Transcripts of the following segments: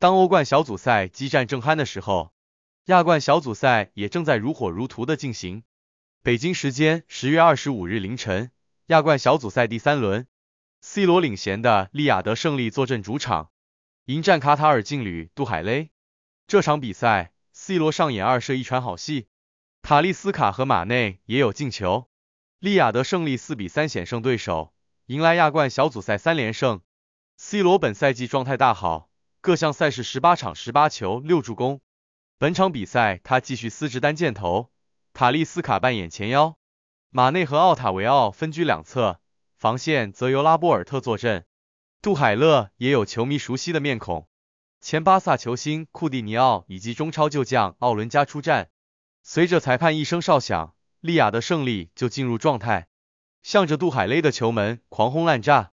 当欧冠小组赛激战正酣的时候，亚冠小组赛也正在如火如荼的进行。北京时间十月二十五日凌晨，亚冠小组赛第三轮，C 罗领衔的利雅得胜利坐镇主场，迎战卡塔尔劲旅杜海勒。这场比赛，C 罗上演二射一传好戏，塔利斯卡和马内也有进球。利雅得胜利四比三险胜对手，迎来亚冠小组赛三连胜。C 罗本赛季状态大好。各项赛事十八场十八球六助攻，本场比赛他继续司职单箭头，塔利斯卡扮演前腰，马内和奥塔维奥分居两侧，防线则由拉波尔特坐镇，杜海勒也有球迷熟悉的面孔，前巴萨球星库蒂尼奥以及中超旧将奥伦加出战。随着裁判一声哨响，利亚的胜利就进入状态，向着杜海勒的球门狂轰滥炸。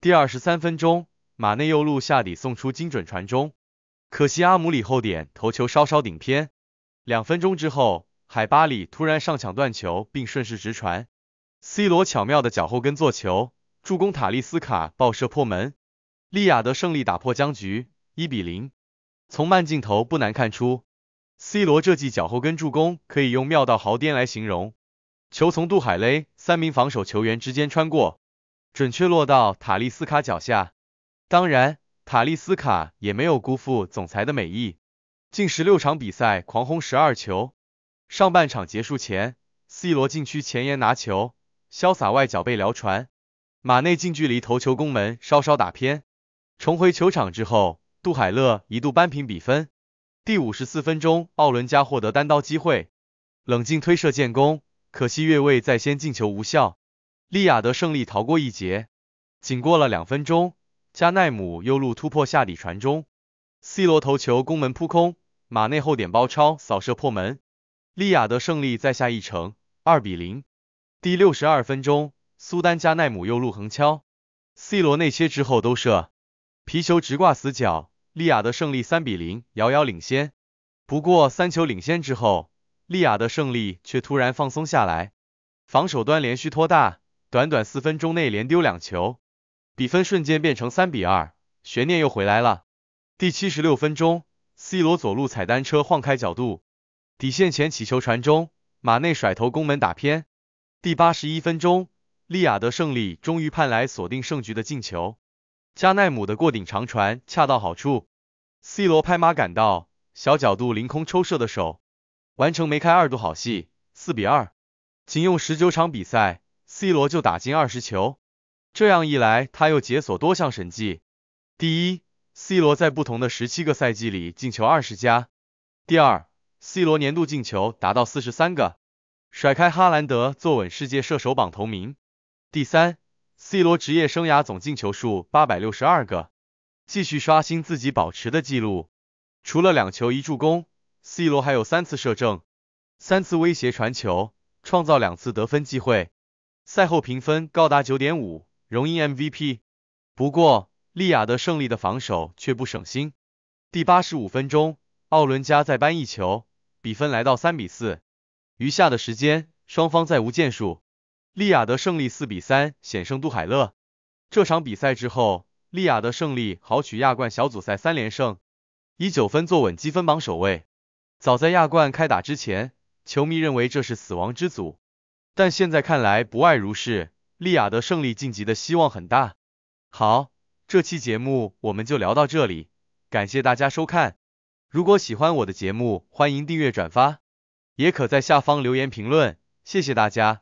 第二十三分钟。马内右路下底送出精准传中，可惜阿姆里后点头球稍稍顶偏。两分钟之后，海巴里突然上抢断球，并顺势直传，C 罗巧妙的脚后跟做球助攻塔利斯卡爆射破门，利雅得胜利打破僵局，一比零。从慢镜头不难看出，C 罗这记脚后跟助攻可以用妙到毫巅来形容，球从杜海勒三名防守球员之间穿过，准确落到塔利斯卡脚下。当然，塔利斯卡也没有辜负总裁的美意，近十六场比赛狂轰十二球。上半场结束前，C 罗禁区前沿拿球，潇洒外脚背撩传，马内近距离头球攻门稍稍打偏。重回球场之后，杜海勒一度扳平比分。第五十四分钟，奥伦加获得单刀机会，冷静推射建功，可惜越位在先，进球无效。利亚德胜利逃过一劫。仅过了两分钟。加奈姆右路突破下底传中，C 罗头球攻门扑空，马内后点包抄扫射破门，利雅得胜利再下一城，2比0。第六十二分钟，苏丹加奈姆右路横敲，C 罗内切之后兜射，皮球直挂死角，利亚德胜利3比0，遥遥领先。不过三球领先之后，利亚德胜利却突然放松下来，防守端连续拖大，短短四分钟内连丢两球。比分瞬间变成三比二，悬念又回来了。第七十六分钟，C 罗左路踩单车晃开角度，底线前起球传中，马内甩头攻门打偏。第八十一分钟，利雅得胜利终于盼来锁定胜局的进球，加奈姆的过顶长传恰到好处，C 罗拍马赶到，小角度凌空抽射的手，完成梅开二度好戏，四比二。仅用十九场比赛，C 罗就打进二十球。这样一来，他又解锁多项神迹：第一，C 罗在不同的十七个赛季里进球二十加；第二，C 罗年度进球达到四十三个，甩开哈兰德，坐稳世界射手榜头名；第三，C 罗职业生涯总进球数八百六十二个，继续刷新自己保持的记录。除了两球一助攻，C 罗还有三次射正，三次威胁传球，创造两次得分机会，赛后评分高达九点五。荣膺 MVP，不过利雅得胜利的防守却不省心。第八十五分钟，奥伦加再扳一球，比分来到三比四。余下的时间，双方再无建树，利雅得胜利四比三险胜杜海勒。这场比赛之后，利雅得胜利豪取亚冠小组赛三连胜，以九分坐稳积分榜首位。早在亚冠开打之前，球迷认为这是死亡之组，但现在看来不外如是。利雅得胜利晋级的希望很大。好，这期节目我们就聊到这里，感谢大家收看。如果喜欢我的节目，欢迎订阅转发，也可在下方留言评论。谢谢大家。